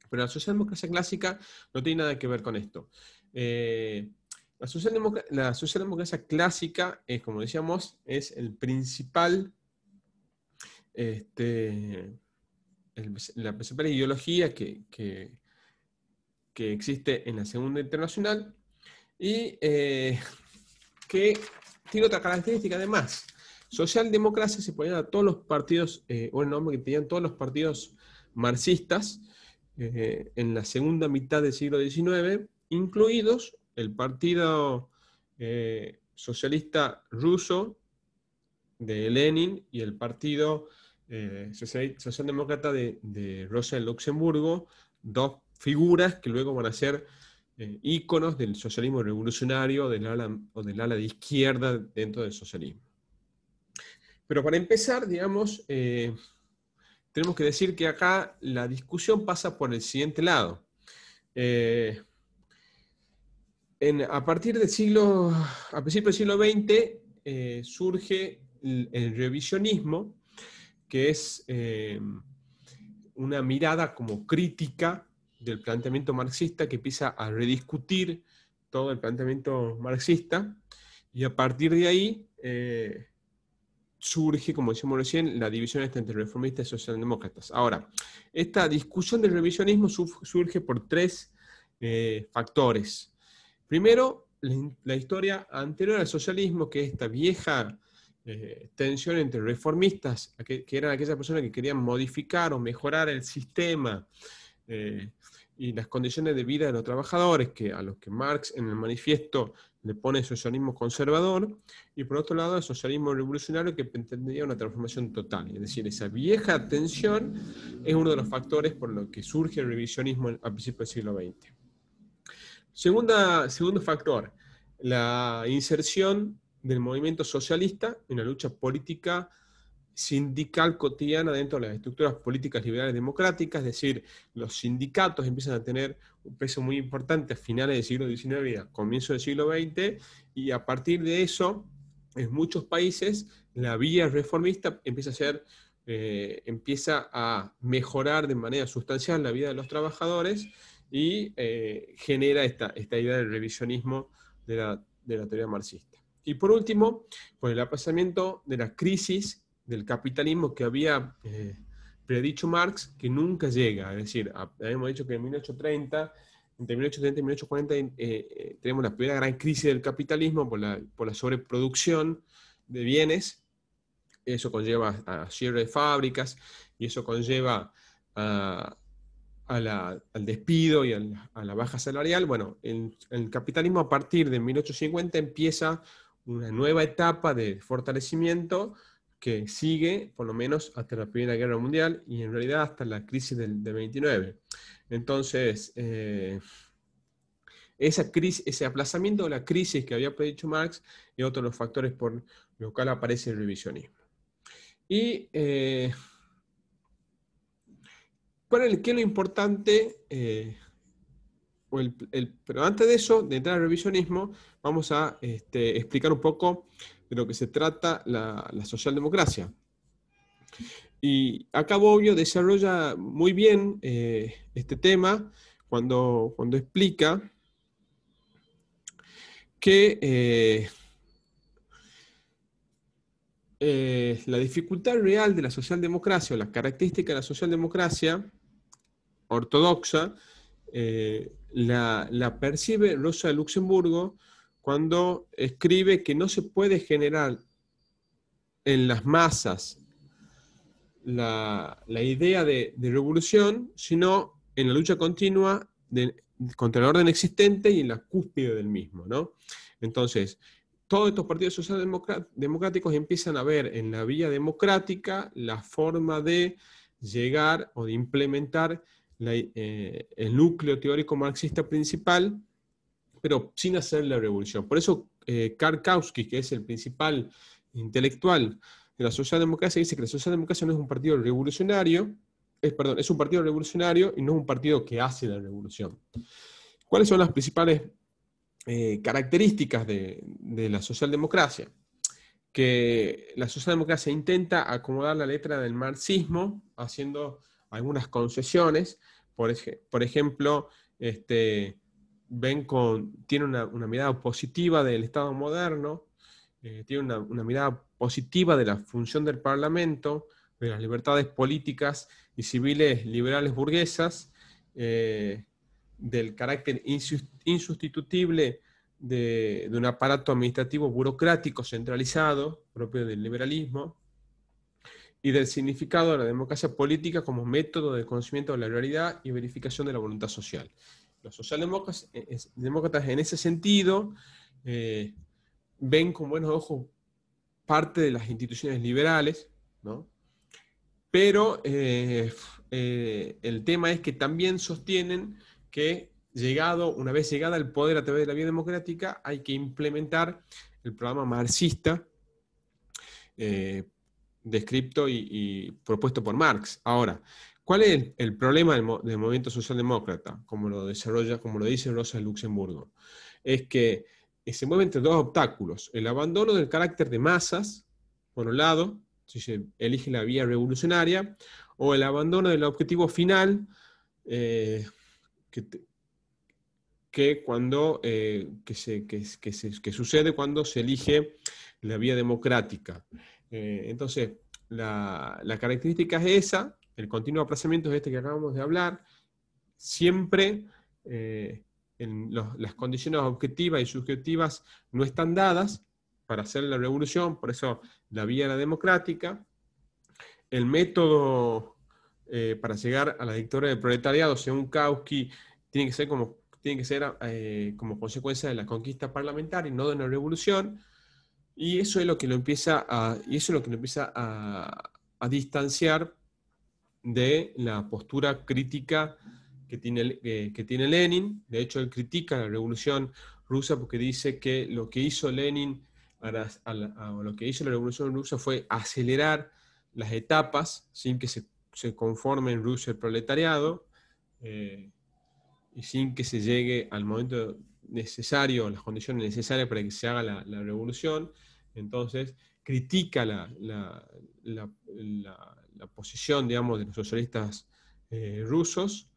pero la socialdemocracia clásica no tiene nada que ver con esto. Eh, la, socialdemocracia, clásica, es, como decíamos, es el principal, este, la principal ideología que, que, que, existe en la Segunda Internacional y eh, que tiene otra característica además, Socialdemocracia se ponía a todos los partidos, o eh, el nombre que tenían todos los partidos marxistas eh, en la segunda mitad del siglo XIX, incluidos el Partido eh, Socialista Ruso de Lenin y el Partido Socialdemócrata de, Rosa de Luxemburgo, dos figuras que luego van a ser íconos del socialismo revolucionario del o del ala de izquierda dentro del socialismo. Pero para empezar, digamos, eh, tenemos que decir que acá la discusión pasa por el siguiente lado. Eh, en, a partir del siglo, a principios del siglo XX, eh, surge el, revisionismo, que es una mirada como crítica del planteamiento marxista que empieza a rediscutir todo el planteamiento marxista y a partir de ahí surge, como decíamos recién, la división entre reformistas y socialdemócratas. Ahora, esta discusión del revisionismo surge por tres eh, factores. Primero, la, historia anterior al socialismo, que es esta vieja eh, tensión entre reformistas, que, eran aquellas personas que querían modificar o mejorar el sistema, eh, y las condiciones de vida de los trabajadores, que a los que Marx en el manifiesto le pone socialismo conservador, y por otro lado el socialismo revolucionario que pretendía una transformación total. Es decir, esa vieja tensión es uno de los factores por los que surge el revisionismo a principios del siglo XX. Segunda, segundo factor, la inserción del movimiento socialista en la lucha política sindical cotidiana dentro de las estructuras políticas liberales democráticas, es decir, los sindicatos empiezan a tener un peso muy importante a finales del siglo XIX y a comienzos del siglo XX, y a partir de eso, en muchos países, la vía reformista empieza a eh, empieza a mejorar de manera sustancial la vida de los trabajadores y eh, genera esta, esta idea del revisionismo de la, teoría marxista. Y por último, con el aplazamiento de la crisis del capitalismo que había eh, predicho Marx, que nunca llega. Es decir, hemos dicho que en 1830, entre 1830 y 1840 eh, eh, tenemos la primera gran crisis del capitalismo por la, sobreproducción de bienes. Eso conlleva a cierre de fábricas y eso conlleva al despido y a la baja salarial. Bueno, el, el, capitalismo a partir de 1850 empieza una nueva etapa de fortalecimiento que sigue por lo menos hasta la Primera Guerra Mundial y en realidad hasta la crisis del, 29. Entonces, eh, esa crisis, ese aplazamiento de la crisis que había predicho Marx y otros los factores por los cuales aparece el revisionismo. ¿Y eh, qué es lo importante? Eh, pero antes de eso, de entrar al revisionismo, vamos a este, explicar un poco de lo que se trata la, socialdemocracia. Y acá Bobbio desarrolla muy bien eh, este tema cuando, cuando explica que eh, eh, la dificultad real de la socialdemocracia o la característica de la socialdemocracia ortodoxa la, la percibe Rosa de Luxemburgo cuando escribe que no se puede generar en las masas la, idea de, revolución, sino en la lucha continua contra el orden existente y en la cúspide del mismo. Entonces, todos estos partidos socialdemocráticos empiezan a ver en la vía democrática la forma de llegar o de implementar eh, el núcleo teórico marxista principal pero sin hacer la revolución. Por eso eh, Karkowski, que es el principal intelectual de la socialdemocracia, dice que la socialdemocracia no es un partido revolucionario, es, perdón, es un partido revolucionario y no es un partido que hace la revolución. ¿Cuáles son las principales eh, características de, la socialdemocracia? Que la socialdemocracia intenta acomodar la letra del marxismo haciendo algunas concesiones, por, por ejemplo, este, tiene una, mirada positiva del Estado moderno, eh, tiene una, mirada positiva de la función del Parlamento, de las libertades políticas y civiles liberales burguesas, eh, del carácter insustituible de, un aparato administrativo burocrático centralizado, propio del liberalismo, y del significado de la democracia política como método de conocimiento de la realidad y verificación de la voluntad social los socialdemócratas, eh, en ese sentido eh, ven con buenos ojos parte de las instituciones liberales, Pero eh, el tema es que también sostienen que llegado, una vez llegada el poder a través de la vía democrática, hay que implementar el programa marxista descrito y, y propuesto por Marx. Ahora, ¿Cuál es el, problema del, movimiento socialdemócrata, como lo desarrolla, como lo dice Rosa Luxemburgo? Es que eh, se mueve entre dos obstáculos. El abandono del carácter de masas, por un lado, si se elige la vía revolucionaria, o el abandono del objetivo final, eh, que, cuando, eh, se, que, sucede cuando se elige la vía democrática. entonces, la, la, característica es esa, el continuo aplazamiento es este que acabamos de hablar, siempre eh, en las condiciones objetivas y subjetivas no están dadas para hacer la revolución, por eso la vía era democrática. El método eh, para llegar a la dictadura del proletariado, según Kautsky, tiene que ser como, tiene que ser, eh, como consecuencia de la conquista parlamentaria y no de una revolución. Y eso es lo que lo empieza y eso lo que empieza a, a distanciar de la postura crítica que tiene, eh, que tiene Lenin. De hecho, él critica la revolución rusa porque dice que lo que hizo Lenin, a lo que hizo la revolución rusa fue acelerar las etapas sin que se, se conforme en Rusia el proletariado eh, y sin que se llegue al momento necesario, las condiciones necesarias para que se haga la, revolución. Entonces, critica la, la, la posición, digamos, de los socialistas eh, rusos.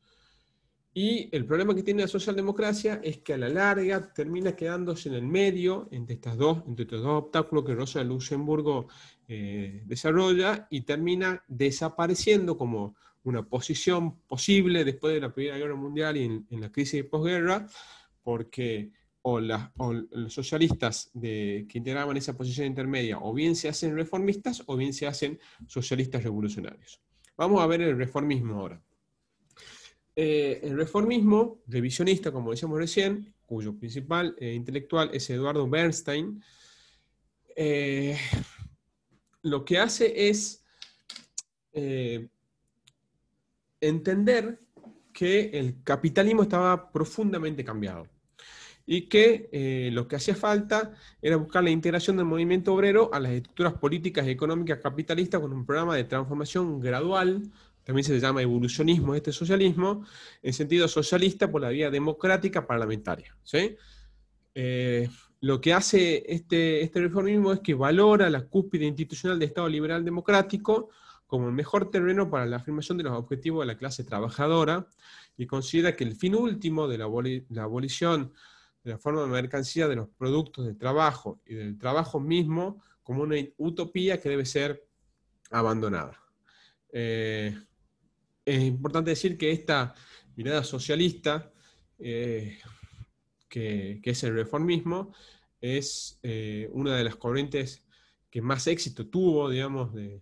Y el problema que tiene la socialdemocracia es que a la larga termina quedándose en el medio entre, estas dos, entre estos dos obstáculos que Rosa Luxemburgo eh, desarrolla y termina desapareciendo como una posición posible después de la Primera Guerra Mundial y en, en la crisis de posguerra, porque o, los socialistas de, que integraban esa posición intermedia o bien se hacen reformistas o bien se hacen socialistas revolucionarios. Vamos a ver el reformismo ahora. Eh, el reformismo revisionista, como decíamos recién, cuyo principal eh, intelectual es Eduardo Bernstein, eh, lo que hace es entender que el capitalismo estaba profundamente cambiado y que eh, lo que hacía falta era buscar la integración del movimiento obrero a las estructuras políticas y económicas capitalistas con un programa de transformación gradual, también se llama evolucionismo este socialismo, en sentido socialista por la vía democrática parlamentaria. Eh, lo que hace este, este reformismo es que valora la cúspide institucional del Estado liberal democrático como el mejor terreno para la afirmación de los objetivos de la clase trabajadora y considera que el fin último de la, abolición de la forma de mercancía de los productos de trabajo y del trabajo mismo como una utopía que debe ser abandonada. Eh, es importante decir que esta mirada socialista, eh, que, es el reformismo, es eh, una de las corrientes que más éxito tuvo, digamos, de,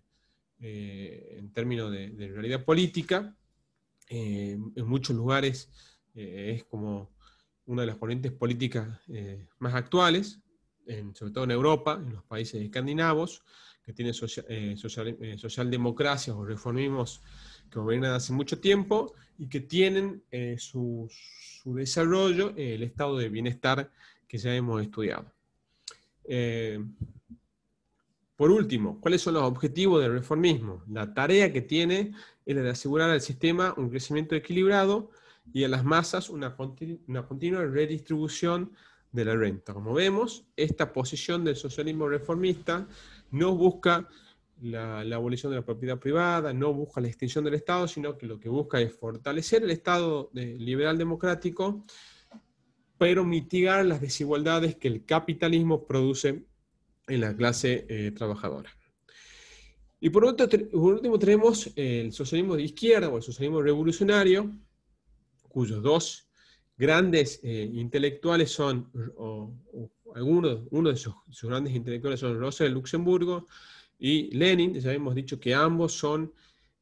en términos de realidad política. en muchos lugares es como una de las corrientes políticas eh, más actuales, sobre todo en Europa, en los países escandinavos, que tienen eh, social, eh, socialdemocracias o reformismos que gobiernan hace mucho tiempo y que tienen su, su, desarrollo el estado de bienestar que ya hemos estudiado. por último, ¿cuáles son los objetivos del reformismo? La tarea que tiene es la de asegurar al sistema un crecimiento equilibrado, y a las masas una, continua redistribución de la renta. Como vemos, esta posición del socialismo reformista no busca la, abolición de la propiedad privada, no busca la extinción del Estado, sino que lo que busca es fortalecer el Estado liberal democrático, pero mitigar las desigualdades que el capitalismo produce en la clase eh, trabajadora. Y por, por último tenemos el socialismo de izquierda o el socialismo revolucionario, cuyos dos grandes eh, intelectuales son, algunos, uno de sus, grandes intelectuales son Rosa de Luxemburgo y Lenin, ya hemos dicho que ambos son,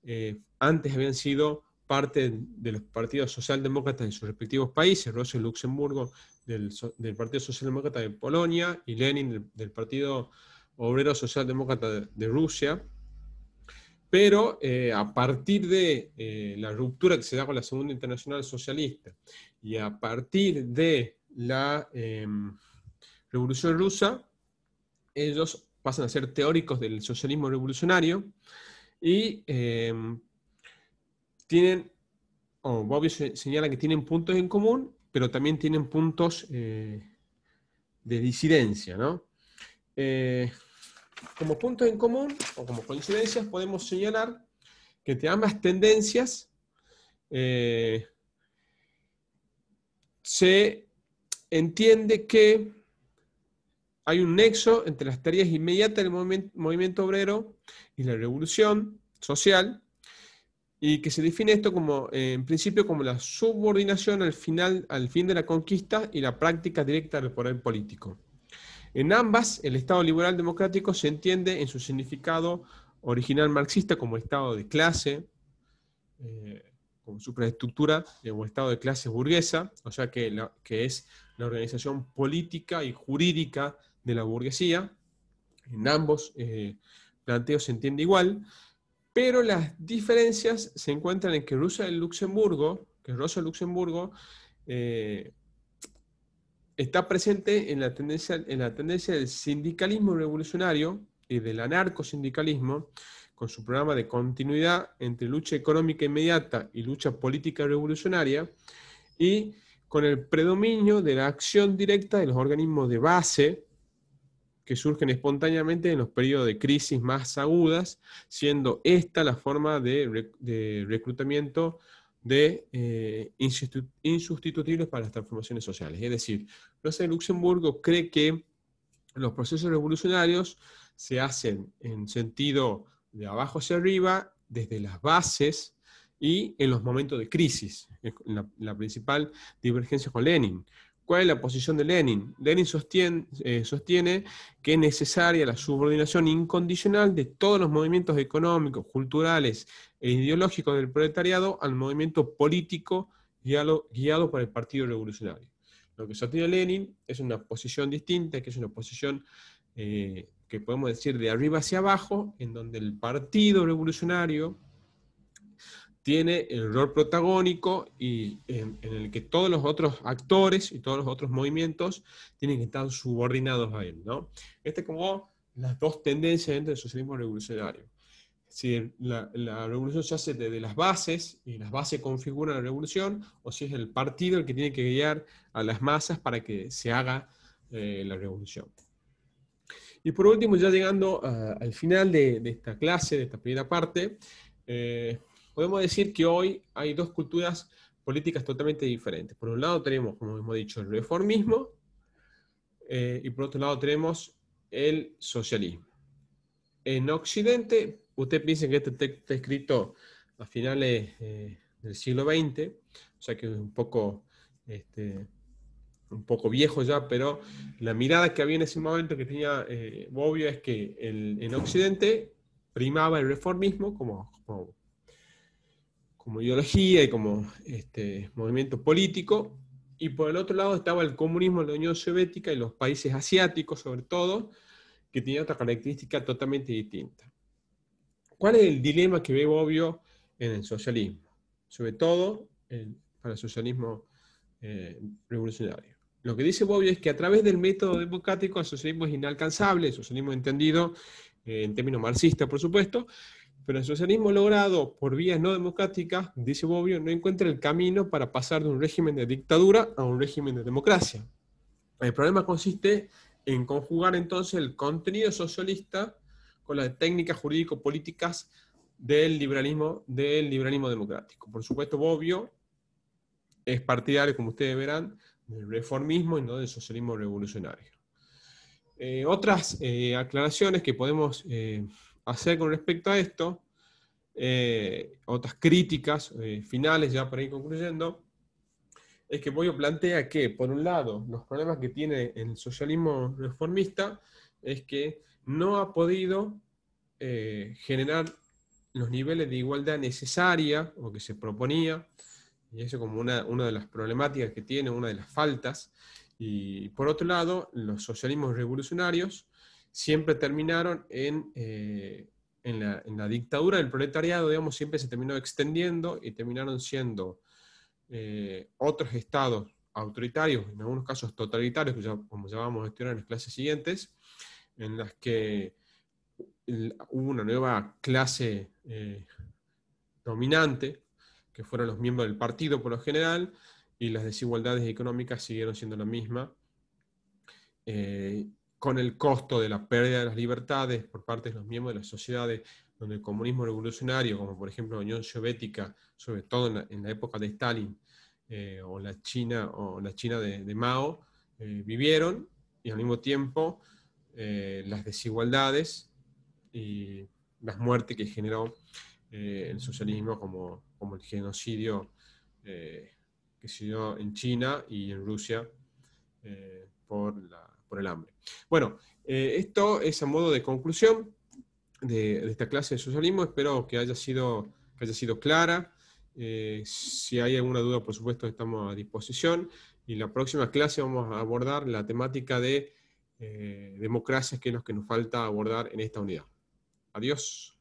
eh, antes habían sido parte de los partidos socialdemócratas en sus respectivos países, Rosa de Luxemburgo del, Partido Socialdemócrata de Polonia y Lenin del, Partido Obrero Socialdemócrata de Rusia pero eh, a partir de eh, la ruptura que se da con la Segunda Internacional Socialista y a partir de la em, Revolución Rusa, ellos pasan a ser teóricos del socialismo revolucionario y em, tienen, o Bobby señala que tienen puntos en común, pero también tienen puntos eh, de disidencia, ¿no? Como puntos en común o como coincidencias podemos señalar que entre ambas tendencias eh, se entiende que hay un nexo entre las tareas inmediatas del movimiento, obrero y la revolución social, y que se define esto como, eh, en principio, como la subordinación al, final, al fin de la conquista y la práctica directa del poder político. En ambas, el Estado liberal democrático se entiende en su significado original marxista como Estado de clase, eh, como supraestructura de un Estado de clase burguesa, o sea que, es la organización política y jurídica de la burguesía. En ambos eh, planteos se entiende igual, pero las diferencias se encuentran en que Rusia y Luxemburgo, que Rosa Luxemburgo, eh, está presente en la tendencia, en la tendencia del sindicalismo revolucionario y del anarcosindicalismo, con su programa de continuidad entre lucha económica inmediata y lucha política revolucionaria, y con el predominio de la acción directa de los organismos de base que surgen espontáneamente en los periodos de crisis más agudas, siendo esta la forma de, de reclutamiento de eh, para las transformaciones sociales. Es decir, Rosa de Luxemburgo cree que los procesos revolucionarios se hacen en sentido de abajo hacia arriba, desde las bases y en los momentos de crisis, la principal divergencia con Lenin. ¿Cuál es la posición de Lenin? Lenin sostiene, eh, sostiene, que es necesaria la subordinación incondicional de todos los movimientos económicos, culturales e ideológicos del proletariado al movimiento político guiado, guiado por el Partido Revolucionario. Lo que sostiene Lenin es una posición distinta, que es una posición eh, que podemos decir de arriba hacia abajo, en donde el Partido Revolucionario tiene el rol protagónico y em, en, el que todos los otros actores y todos los otros movimientos tienen que estar subordinados a él, ¿no? Este como las dos tendencias dentro del socialismo revolucionario. Si la, revolución se hace desde las bases y las bases configuran la revolución, o si es el partido el que tiene que guiar a las masas para que se haga eh, la revolución. Y por último, ya llegando ah, al final de, esta clase, de esta primera parte, eh, podemos decir que hoy hay dos culturas políticas totalmente diferentes. Por un lado tenemos, como hemos dicho, el reformismo eh, y por otro lado tenemos el socialismo. En Occidente, usted piensa que este texto está escrito a finales eh, del siglo XX, o sea que es un poco, este, un poco viejo ya, pero la mirada que había en ese momento que tenía eh, es que en Occidente primaba el reformismo como como ideología y como este, movimiento político, y por el otro lado estaba el comunismo en la Unión Soviética y los países asiáticos sobre todo, que tenía otra característica totalmente distinta. ¿Cuál es el dilema que ve obvio en el socialismo? Sobre todo para el socialismo eh, revolucionario. Lo que dice Bobbio es que a través del método democrático el socialismo es inalcanzable, el socialismo entendido eh, en términos marxistas, por supuesto, pero el socialismo logrado por vías no democráticas, dice Bobbio, no encuentra el camino para pasar de un régimen de dictadura a un régimen de democracia. El problema consiste en conjugar entonces el contenido socialista con las técnicas jurídico-políticas del liberalismo, del liberalismo democrático. Por supuesto, Bobbio es partidario, como ustedes verán, del reformismo y no del socialismo revolucionario. Eh, otras eh, aclaraciones que podemos eh, hacer con respecto a esto, eh, otras críticas eh, finales, ya para ir concluyendo, es que Boyo plantea que, por un lado, los problemas que tiene el socialismo reformista es que no ha podido eh, generar los niveles de igualdad necesaria o que se proponía, y eso como una, una de las problemáticas que tiene, una de las faltas, y por otro lado, los socialismos revolucionarios siempre terminaron en, eh, en, la, dictadura del proletariado, digamos, siempre se terminó extendiendo y terminaron siendo eh, otros estados autoritarios, en algunos casos totalitarios, como estudiar en las clases siguientes, en las que hubo una nueva clase eh, dominante, que fueron los miembros del partido por lo general, y las desigualdades económicas siguieron siendo la misma con el costo de la pérdida de las libertades por parte de los miembros de las sociedades donde el comunismo revolucionario, como por ejemplo la Unión Soviética, sobre todo en la, época de Stalin, eh, o la China, o la China de, Mao, eh, vivieron, y al mismo tiempo eh, las desigualdades y las muertes que generó el socialismo, como, el genocidio que se dio en China y en Rusia por el hambre. Bueno, eh, esto es a modo de conclusión de, esta clase de socialismo. Espero que haya sido, haya sido clara. Eh, si hay alguna duda, por supuesto, estamos a disposición. Y la próxima clase vamos a abordar la temática de eh, democracias, que es lo que nos falta abordar en esta unidad. Adiós.